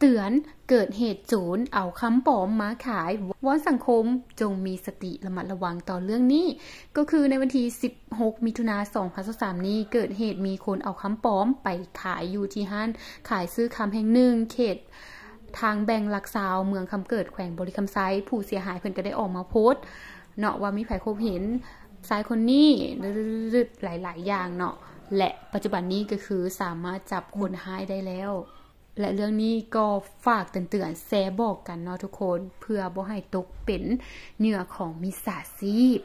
เตือนเกิดเหตุโจรเอาคำปลอมมาขายว่าสังคมจงมีสติระมัดระวังต่อเรื่องนี้ ก็คือในวันที่ 16 มิถุนา2023นี้ เกิดเหตุมีคนเอาคำปลอมไปขายอยู่ที่ห้านขายซื้อคำแห่งหนึ่งเขต ทางแบ่งหลักซาวเมืองคำเกิดแขวงบริคำไซผู้เสียหายเพิ่นก็ได้ออกมาโพสต์เนาะว่ามีไผคบเห็นสายคนนี้หลาย ๆ อย่างเนาะและปัจจุบันนี้ก็คือสามารถจับคนหายได้แล้วและเรื่องนี้ก็ฝากเตือนๆแซบอกกันเนาะทุกคนเพื่อบ่ให้ตกเป็นเนื้อของมิสซาซีพ